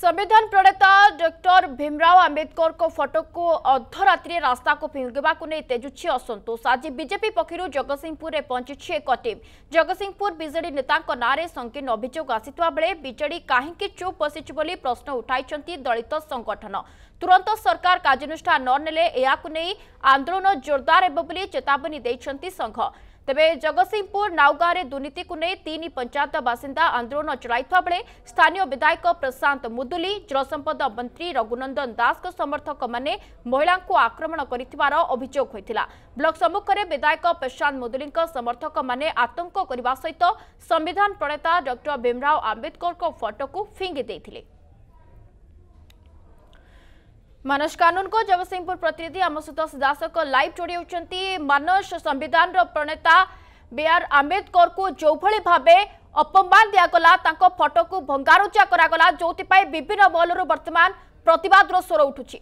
संविधान प्रणेता डॉक्टर भीमराव आम्बेदकर फटो को अर्धरात्रि रास्ता को फिंगा नहीं तेजुची असंतोष आज बीजेपी पक्षर जगत सिंहपुर में पहुंची एक टीम जगत सिंहपुर विजे नेता नाँव संकीर्ण अभोग आसता बेले विजेड कहीं चुप बसि प्रश्न उठाई दलित संगठन तुरंत सरकार कार्यानुषान नने आंदोलन जोरदार होेतावनी संघ ତେବେ ଜଗତସିଂହପୁର ନାଉଗାଁରେ ଦୁର୍ନୀତିକୁ ନେଇ ତିନି ପଞ୍ଚାୟତ ବାସିନ୍ଦା ଆନ୍ଦୋଳନ ଚଳାଇଥିବା ବେଳେ ସ୍ଥାନୀୟ ବିଧାୟକ ପ୍ରଶାନ୍ତ ମୁଦୁଲି ଜଳସମ୍ପଦ ମନ୍ତ୍ରୀ ରଘୁନନ୍ଦନ ଦାସଙ୍କ ସମର୍ଥକମାନେ ମହିଳାଙ୍କୁ ଆକ୍ରମଣ କରିଥିବାର ଅଭିଯୋଗ ହୋଇଥିଲା ବ୍ଲକ ସମ୍ମୁଖରେ ବିଧାୟକ ପ୍ରଶାନ୍ତ ମୁଦୁଲିଙ୍କ ସମର୍ଥକମାନେ ଆତଙ୍କ କରିବା ସହିତ ସମ୍ବିଧାନ ପ୍ରଣେତା ଡକ୍ଟର ଭୀମରାଓ ଆମ୍ବେଦକରଙ୍କ ଫଟୋକୁ ଫିଙ୍ଗି ଦେଇଥିଲେ ମାନସ କାନୁନଙ୍କ ଜଗତସିଂହପୁର ପ୍ରତିନିଧି ଆମ ସହିତ ସିଧାସଳଖ ଲାଇଭ୍ ଯୋଡ଼ି ହେଉଛନ୍ତି ମାନସ ସମ୍ବିଧାନର ପ୍ରଣେତା ବି ଆର୍ ଆମ୍ବେଦକରଙ୍କୁ ଯେଉଁଭଳି ଭାବେ ଅପମାନ ଦିଆଗଲା ତାଙ୍କ ଫଟୋକୁ ଭଙ୍ଗାରୁଜା କରାଗଲା ଯେଉଁଥିପାଇଁ ବିଭିନ୍ନ ମହଲରୁ ବର୍ତ୍ତମାନ ପ୍ରତିବାଦର ସ୍ୱର ଉଠୁଛି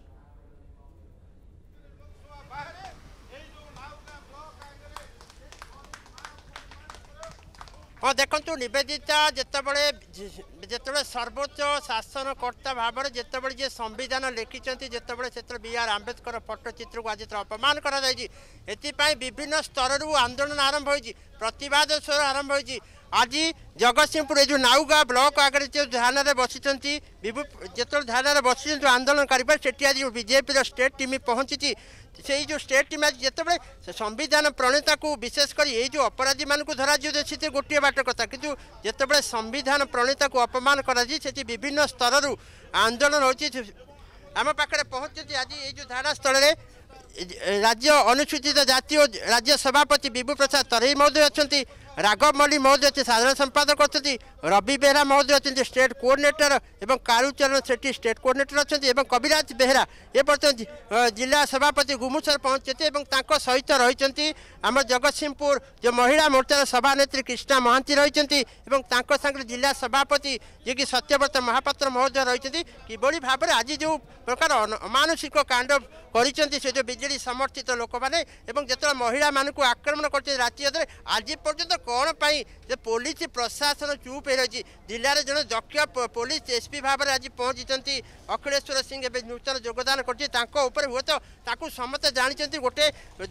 ହଁ ଦେଖନ୍ତୁ ନିବେଦିତା ଯେତେବେଳେ ଯେତେବେଳେ ସର୍ବୋଚ୍ଚ ଶାସନକର୍ତ୍ତା ଭାବରେ ଯେତେବେଳେ ଯିଏ ସମ୍ବିଧାନ ଲେଖିଛନ୍ତି ଯେତେବେଳେ ସେତେବେଳେ ବି ଆର୍ ଆମ୍ବେଦକର ଫଟୋଚିତ୍ରକୁ ଆଜି ଅପମାନ କରାଯାଇଛି ଏଥିପାଇଁ ବିଭିନ୍ନ ସ୍ତରରୁ ଆନ୍ଦୋଳନ ଆରମ୍ଭ ହୋଇଛି ପ୍ରତିବାଦ ସ୍ୱର ଆରମ୍ଭ ହୋଇଛି ଆଜି ଜଗତସିଂହପୁର ଏ ଯେଉଁ ନାଉଗାଁ ବ୍ଲକ ଆଗରେ ଯେଉଁ ଧ୍ୟାନରେ ବସିଛନ୍ତି ଯେତେବେଳେ ଧ୍ୟାନରେ ବସିଛନ୍ତି ଆନ୍ଦୋଳନ କରିବା ସେଠି ଆଜି ବିଜେପିର ଷ୍ଟେଟ୍ ଟିମ୍ ପହଞ୍ଚିଛି ସେଇ ଯେଉଁ ଷ୍ଟେଟ୍ ଟିମ୍ ଆଜି ଯେତେବେଳେ ସେ ସମ୍ବିଧାନ ପ୍ରଣେତାକୁ ବିଶେଷ କରି ଏଇ ଯେଉଁ ଅପରାଧୀମାନଙ୍କୁ ଧରାଯିବ ସେଥିରେ ଗୋଟିଏ ବାଟ କଥା କିନ୍ତୁ ଯେତେବେଳେ ସମ୍ବିଧାନ ପ୍ରଣେତାକୁ ଅପମାନ କରାଯାଇଛି ସେଠି ବିଭିନ୍ନ ସ୍ତରରୁ ଆନ୍ଦୋଳନ ହେଉଛି ଆମ ପାଖରେ ପହଞ୍ଚୁଛି ଆଜି ଏଇ ଯେଉଁ ଧାରାସ୍ଥଳରେ ରାଜ୍ୟ ଅନୁସୂଚିତ ଜାତି ଓ ରାଜ୍ୟ ସଭାପତି ବିଭୁ ପ୍ରସାଦ ତରେଇ ମହୋଦୟ ଅଛନ୍ତି ରାଘବ ମଲ୍ଲିକ ମହୋଦୟ ଅଛନ୍ତି ସାଧାରଣ ସମ୍ପାଦକ ଅଛନ୍ତି ରବି ବେହେରା ମହୋଦୟ ଅଛନ୍ତି ଷ୍ଟେଟ୍ କୋଅର୍ଡିନେଟର ଏବଂ କାରୁଚରଣ ସେଠୀ ଷ୍ଟେଟ୍ କୋଅର୍ଡିନେଟର ଅଛନ୍ତି ଏବଂ କବିରାଜ ବେହେରା ଏ ପର୍ଯ୍ୟନ୍ତ ଜିଲ୍ଲା ସଭାପତି ଗୁମୁସର ପହଞ୍ଚିଛନ୍ତି ଏବଂ ତାଙ୍କ ସହିତ ରହିଛନ୍ତି ଆମ ଜଗତସିଂହପୁର ଯେଉଁ ମହିଳା ମୋର୍ଚ୍ଚାର ସଭାନେତ୍ରୀ କ୍ରିଷ୍ଣା ମହାନ୍ତି ରହିଛନ୍ତି ଏବଂ ତାଙ୍କ ସାଙ୍ଗରେ ଜିଲ୍ଲା ସଭାପତି ଯିଏକି ସତ୍ୟବ୍ରତ ମହାପାତ୍ର ମହୋଦୟ ରହିଛନ୍ତି କିଭଳି ଭାବରେ ଆଜି ଯେଉଁ ପ୍ରକାର ଅମାନୁଷିକ କାଣ୍ଡ କରିଛନ୍ତି ସେ ଯେଉଁ ବିଜେଡ଼ି ସମର୍ଥିତ ଲୋକମାନେ ଏବଂ ଯେତେବେଳେ ମହିଳାମାନଙ୍କୁ ଆକ୍ରମଣ କରିଛନ୍ତି ରାତି ଅଧରେ ଆଜି ପର୍ଯ୍ୟନ୍ତ କ'ଣ ପାଇଁ ଯେ ପୋଲିସ ପ୍ରଶାସନ ଚୁପ୍ ହୋଇ ରହିଛି ଜିଲ୍ଲାରେ ଜଣେ ଦକ୍ଷ ପୋଲିସ ଏସ୍ପି ଭାବରେ ଆଜି ପହଞ୍ଚିଛନ୍ତି ଅଖିଳେଶ୍ୱର ସିଂ ଏବେ ନୂତନ ଯୋଗଦାନ କରିଛନ୍ତି ତାଙ୍କ ଉପରେ ହୁଏତ ତାକୁ ସମସ୍ତେ ଜାଣିଛନ୍ତି ଗୋଟେ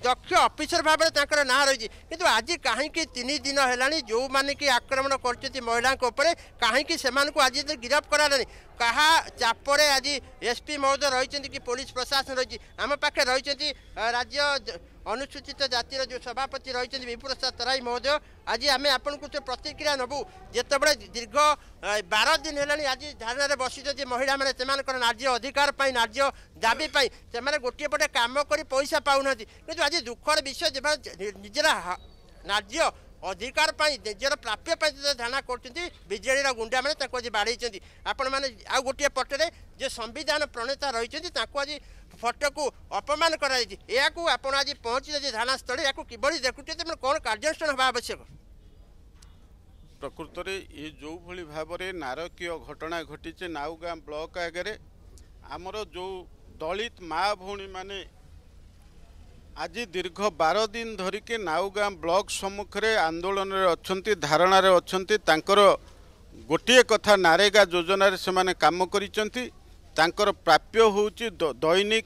ଦକ୍ଷ ଅଫିସର ଭାବରେ ତାଙ୍କର ନାଁ ରହିଛି କିନ୍ତୁ ଆଜି କାହିଁକି ତିନି ଦିନ ହେଲାଣି ଯେଉଁମାନେ କି ଆକ୍ରମଣ କରୁଛନ୍ତି ମହିଳାଙ୍କ ଉପରେ କାହିଁକି ସେମାନଙ୍କୁ ଆଜି ଗିରଫ କରାଗଲାନି କାହା ଚାପରେ ଆଜି ଏସ୍ପି ମହୋଦୟ ରହିଛନ୍ତି କି ପୋଲିସ ପ୍ରଶାସନ ରହିଛି ଆମ ପାଖରେ ରହିଛନ୍ତି ରାଜ୍ୟ ଅନୁସୂଚିତ ଜାତିର ଯେଉଁ ସଭାପତି ରହିଛନ୍ତି ବିପୁଳ ସାର ତରାଇ ମହୋଦୟ ଆଜି ଆମେ ଆପଣଙ୍କୁ ସେ ପ୍ରତିକ୍ରିୟା ନେବୁ ଯେତେବେଳେ ଦୀର୍ଘ ବାର ଦିନ ହେଲାଣି ଆଜି ଧାରଣାରେ ବସିଛନ୍ତି ମହିଳାମାନେ ସେମାନଙ୍କର ନାର୍ଯ୍ୟ ଅଧିକାର ପାଇଁ ନାର୍ଯ୍ୟ ଦାବି ପାଇଁ ସେମାନେ ଗୋଟିଏ ପଟେ କାମ କରି ପଇସା ପାଉନାହାନ୍ତି କିନ୍ତୁ ଆଜି ଦୁଃଖର ବିଷୟ ଯେମାନେ ନିଜର ନାର୍ଯ୍ୟ ଅଧିକାର ପାଇଁ ନିଜର ପ୍ରାପ୍ୟ ପାଇଁ ଧାରଣା କରୁଛନ୍ତି ବିଜେଡ଼ିର ଗୁଣ୍ଡାମାନେ ତାଙ୍କୁ ଆଜି ବାଡ଼େଇଛନ୍ତି ଆପଣମାନେ ଆଉ ଗୋଟିଏ ପଟରେ ଯେ ସମ୍ବିଧାନ ପ୍ରଣେତା ରହିଛନ୍ତି ତାଙ୍କୁ ଆଜି ଫଟୋକୁ ଅପମାନ କରାଯାଇଛି ଏହାକୁ ଆପଣ ଆଜି ପହଞ୍ଚିଯାଇଛି ଧାରଣାସ୍ଥଳୀ ଏହାକୁ କିଭଳି ଦେଖୁଛନ୍ତି ମାନେ କ'ଣ କାର୍ଯ୍ୟାନୁଷ୍ଠାନ ହେବା ଆବଶ୍ୟକ ପ୍ରକୃତରେ ଏ ଯେଉଁଭଳି ଭାବରେ ନାରକୀୟ ଘଟଣା ଘଟିଛି ନାଉଗାଁ ବ୍ଲକ ଆଗରେ ଆମର ଯେଉଁ ଦଳିତ ମା' ଭଉଣୀମାନେ ଆଜି ଦୀର୍ଘ ବାର ଦିନ ଧରିକି ନାଉଗାଁ ବ୍ଲକ ସମ୍ମୁଖରେ ଆନ୍ଦୋଳନରେ ଅଛନ୍ତି ଧାରଣାରେ ଅଛନ୍ତି ତାଙ୍କର ଗୋଟିଏ କଥା ନାରେଗା ଯୋଜନାରେ ସେମାନେ କାମ କରିଛନ୍ତି ତାଙ୍କର ପ୍ରାପ୍ୟ ହେଉଛି ଦୈନିକ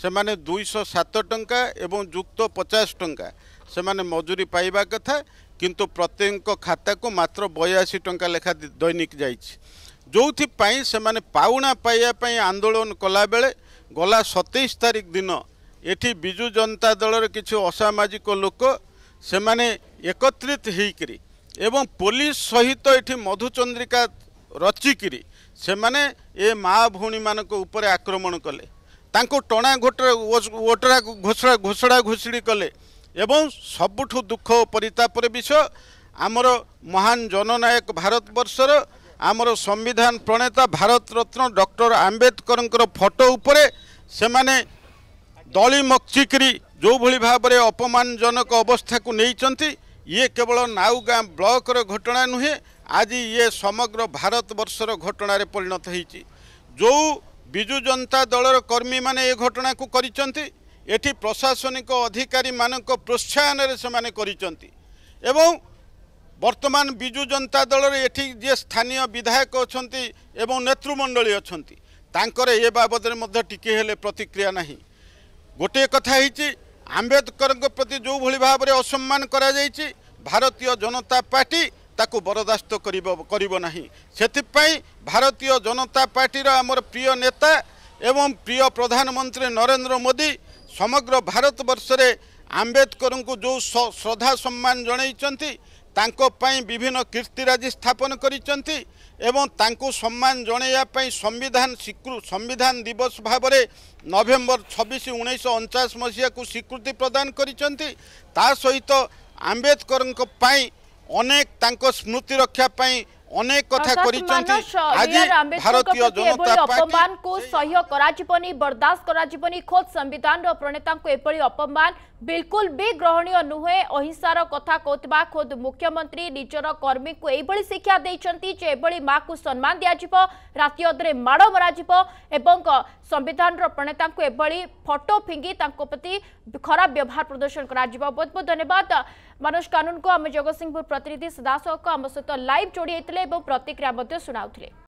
ସେମାନେ ଦୁଇଶହ ସାତ ଟଙ୍କା ଏବଂ ଯୁକ୍ତ ପଚାଶ ଟଙ୍କା ସେମାନେ ମଜୁରୀ ପାଇବା କଥା କିନ୍ତୁ ପ୍ରତ୍ୟେକଙ୍କ ଖାତାକୁ ମାତ୍ର ବୟାଅଶୀ ଟଙ୍କା ଲେଖା ଦୈନିକ ଯାଇଛି ଯେଉଁଥିପାଇଁ ସେମାନେ ପାଉଣା ପାଇବା ପାଇଁ ଆନ୍ଦୋଳନ କଲାବେଳେ ଗଲା ସତେଇଶ ତାରିଖ ଦିନ ଏଠି ବିଜୁ ଜନତା ଦଳର କିଛି ଅସାମାଜିକ ଲୋକ ସେମାନେ ଏକତ୍ରିତ ହେଇକରି ଏବଂ ପୋଲିସ ସହିତ ଏଠି ମଧୁଚନ୍ଦ୍ରିକା ରଚିକିରି ସେମାନେ ଏ ମା' ଭଉଣୀମାନଙ୍କ ଉପରେ ଆକ୍ରମଣ କଲେ ତାଙ୍କୁ ଟଣା ଘୋଟରା ଓଟରା ଘୋଷଡ଼ା ଘୋଷଡ଼ା ଘୋଷିଡ଼ି କଲେ ଏବଂ ସବୁଠୁ ଦୁଃଖ ଓ ପରିତାପର ବିଷୟ ଆମର ମହାନ ଜନନାୟକ ଭାରତବର୍ଷର ଆମର ସମ୍ବିଧାନ ପ୍ରଣେତା ଭାରତରତ୍ନ ଡକ୍ଟର ଆମ୍ବେଦକରଙ୍କର ଫଟୋ ଉପରେ ସେମାନେ ଦଳି ମକ୍ଚିକିରି ଯେଉଁଭଳି ଭାବରେ ଅପମାନଜନକ ଅବସ୍ଥାକୁ ନେଇଛନ୍ତି ଇଏ କେବଳ ନାଉଗାଁ ବ୍ଲକର ଘଟଣା ନୁହେଁ ଆଜି ଇଏ ସମଗ୍ର ଭାରତବର୍ଷର ଘଟଣାରେ ପରିଣତ ହୋଇଛି ଯେଉଁ ବିଜୁ ଜନତା ଦଳର କର୍ମୀମାନେ ଏ ଘଟଣାକୁ କରିଛନ୍ତି ଏଠି ପ୍ରଶାସନିକ ଅଧିକାରୀମାନଙ୍କ ପ୍ରୋତ୍ସାହନରେ ସେମାନେ କରିଛନ୍ତି ଏବଂ ବର୍ତ୍ତମାନ ବିଜୁ ଜନତା ଦଳର ଏଠି ଯିଏ ସ୍ଥାନୀୟ ବିଧାୟକ ଅଛନ୍ତି ଏବଂ ନେତୃମଣ୍ଡଳୀ ଅଛନ୍ତି ତାଙ୍କର ଏ ବାବଦରେ ମଧ୍ୟ ଟିକିଏ ହେଲେ ପ୍ରତିକ୍ରିୟା ନାହିଁ ଗୋଟିଏ କଥା ହେଇଛି ଆମ୍ବେଦକରଙ୍କ ପ୍ରତି ଯେଉଁଭଳି ଭାବରେ ଅସମ୍ମାନ କରାଯାଇଛି ଭାରତୀୟ ଜନତା ପାର୍ଟି ତାକୁ ବରଦାସ୍ତ କରିବ କରିବ ନାହିଁ ସେଥିପାଇଁ ଭାରତୀୟ ଜନତା ପାର୍ଟିର ଆମର ପ୍ରିୟ ନେତା ଏବଂ ପ୍ରିୟ ପ୍ରଧାନମନ୍ତ୍ରୀ ନରେନ୍ଦ୍ର ମୋଦି ସମଗ୍ର ଭାରତବର୍ଷରେ ଆମ୍ବେଦକରଙ୍କୁ ଯେଉଁ ଶ୍ରଦ୍ଧା ସମ୍ମାନ ଜଣାଇଛନ୍ତି ତାଙ୍କ ପାଇଁ ବିଭିନ୍ନ କୀର୍ତ୍ତିରାଜି ସ୍ଥାପନ କରିଛନ୍ତି ଏବଂ ତାଙ୍କୁ ସମ୍ମାନ ଜଣାଇବା ପାଇଁ ସମ୍ବିଧାନ ସ୍ୱୀକୃ ସମ୍ବିଧାନ ଦିବସ ଭାବରେ ନଭେମ୍ବର ଛବିଶ ଉଣେଇଶହ ଅଣଚାଶ ମସିହାକୁ ସ୍ୱୀକୃତି ପ୍ରଦାନ କରିଛନ୍ତି ତା ସହିତ ଆମ୍ବେଦକରଙ୍କ ପାଇଁ अनेक तांको स्मृति रक्षा पई अनेक कथा करिछन्ति आज भारतीय जनता पार्टी अपमान को सह्य करा जीवनी बर्दाश्त करा जीवनी खुद संविधान रो प्रणेता को एपली अपमान बिल्कुल भी ग्रहणीय नहुए अहिंसा रो कथा कोतबा खुद मुख्यमंत्री निजर कर्मी को एबली शिक्षा देछन्ति जे एबली मां को सम्मान दिया जीव राति अदरे माड़ मरा जीव एवं संविधान रो प्रणेता को एबली फोटो फिंगी तांको प्रति खराब व्यवहार प्रदर्शन करा जीव बहुत बहुत धन्यवाद ମନୋଜ କାନୁନଙ୍କୁ ଆମ ଜଗତସିଂହପୁର ପ୍ରତିନିଧି ସଦାଶିବଙ୍କୁ ଆମ ସହିତ ଲାଇଭ୍ ଯୋଡ଼ି ହୋଇଥିଲେ ଏବଂ ପ୍ରତିକ୍ରିୟା ମଧ୍ୟ ଶୁଣାଉଥିଲେ